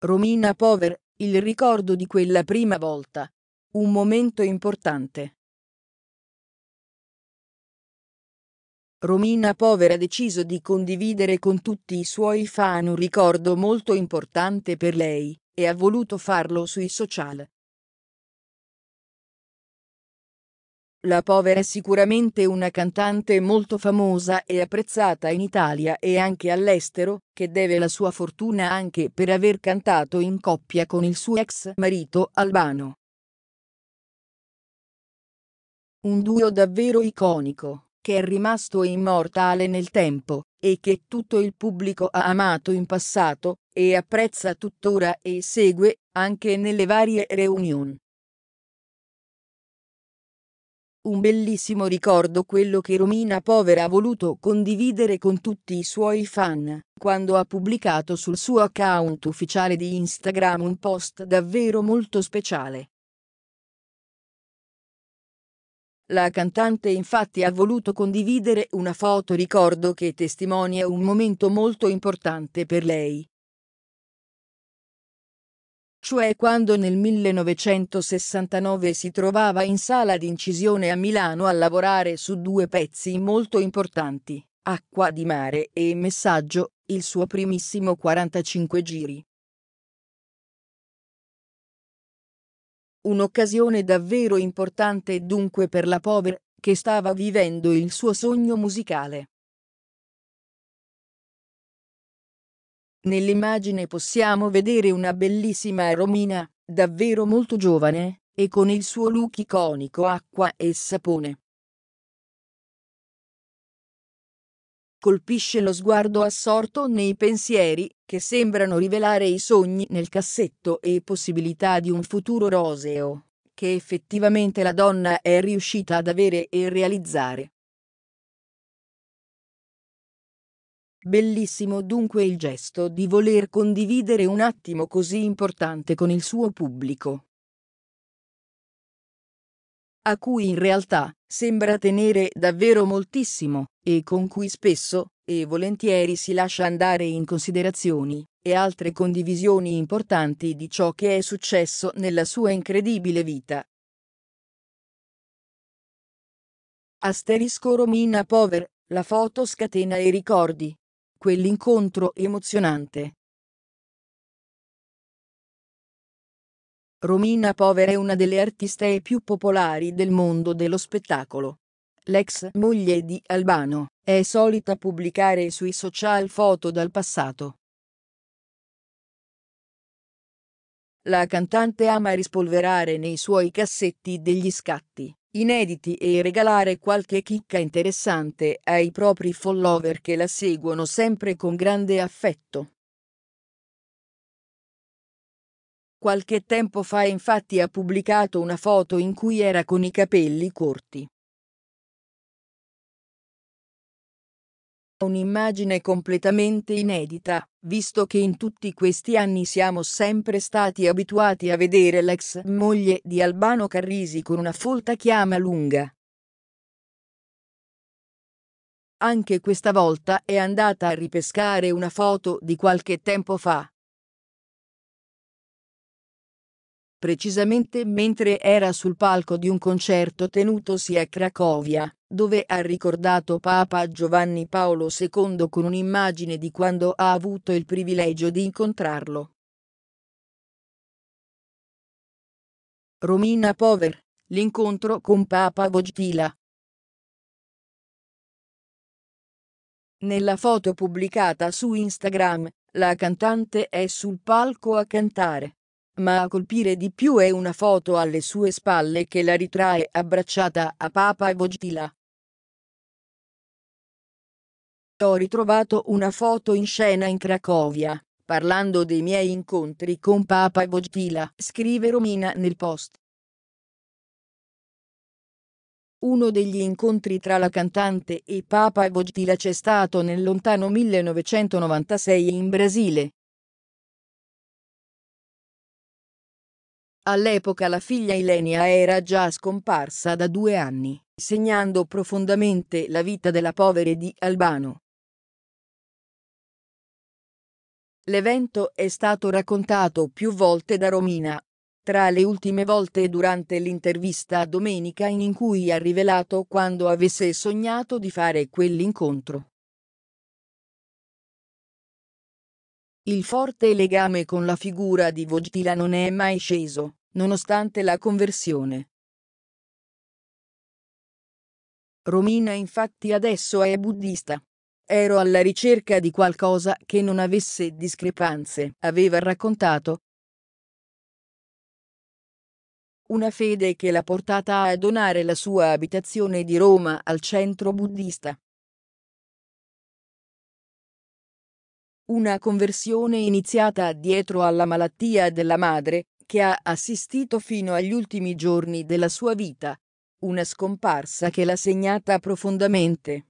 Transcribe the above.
Romina Pover, il ricordo di quella prima volta. Un momento importante. Romina Pover ha deciso di condividere con tutti i suoi fan un ricordo molto importante per lei, e ha voluto farlo sui social. La povera è sicuramente una cantante molto famosa e apprezzata in Italia e anche all'estero, che deve la sua fortuna anche per aver cantato in coppia con il suo ex marito albano. Un duo davvero iconico, che è rimasto immortale nel tempo, e che tutto il pubblico ha amato in passato, e apprezza tuttora e segue, anche nelle varie reunion. Un bellissimo ricordo quello che Romina Povera ha voluto condividere con tutti i suoi fan, quando ha pubblicato sul suo account ufficiale di Instagram un post davvero molto speciale. La cantante infatti ha voluto condividere una foto ricordo che testimonia un momento molto importante per lei, cioè quando nel 1969 si trovava in sala d'incisione a Milano a lavorare su due pezzi molto importanti, Acqua di mare e Messaggio, il suo primissimo 45 giri. Un'occasione davvero importante dunque per la Pover, che stava vivendo il suo sogno musicale. Nell'immagine possiamo vedere una bellissima Romina, davvero molto giovane, e con il suo look iconico acqua e sapone. Colpisce lo sguardo assorto nei pensieri, che sembrano rivelare i sogni nel cassetto e possibilità di un futuro roseo, che effettivamente la donna è riuscita ad avere e realizzare. Bellissimo dunque il gesto di voler condividere un attimo così importante con il suo pubblico. A cui in realtà sembra tenere davvero moltissimo, e con cui spesso e volentieri si lascia andare in considerazioni e altre condivisioni importanti di ciò che è successo nella sua incredibile vita. Asterisco Romina Pover, la foto scatena i ricordi, quell'incontro emozionante. Romina Povera è una delle artiste più popolari del mondo dello spettacolo. L'ex moglie di Albano è solita pubblicare sui social foto dal passato. La cantante ama rispolverare nei suoi cassetti degli scatti inediti e regalare qualche chicca interessante ai propri follower che la seguono sempre con grande affetto. Qualche tempo fa infatti ha pubblicato una foto in cui era con i capelli corti. Un'immagine completamente inedita, visto che in tutti questi anni siamo sempre stati abituati a vedere l'ex moglie di Albano Carrisi con una folta chiama lunga. Anche questa volta è andata a ripescare una foto di qualche tempo fa. precisamente mentre era sul palco di un concerto tenutosi a Cracovia, dove ha ricordato Papa Giovanni Paolo II con un'immagine di quando ha avuto il privilegio di incontrarlo. Romina Pover, l'incontro con Papa Vojtila. Nella foto pubblicata su Instagram, la cantante è sul palco a cantare ma a colpire di più è una foto alle sue spalle che la ritrae abbracciata a Papa Vojtila. Ho ritrovato una foto in scena in Cracovia, parlando dei miei incontri con Papa Vojtila, scrive Romina nel post. Uno degli incontri tra la cantante e Papa Vojtila c'è stato nel lontano 1996 in Brasile, All'epoca la figlia Ilenia era già scomparsa da due anni, segnando profondamente la vita della povera di Albano. L'evento è stato raccontato più volte da Romina. Tra le ultime volte durante l'intervista a Domenica in cui ha rivelato quando avesse sognato di fare quell'incontro. Il forte legame con la figura di Vojtila non è mai sceso, nonostante la conversione. Romina infatti adesso è buddista. Ero alla ricerca di qualcosa che non avesse discrepanze, aveva raccontato. Una fede che l'ha portata a donare la sua abitazione di Roma al centro buddista. Una conversione iniziata dietro alla malattia della madre, che ha assistito fino agli ultimi giorni della sua vita. Una scomparsa che l'ha segnata profondamente.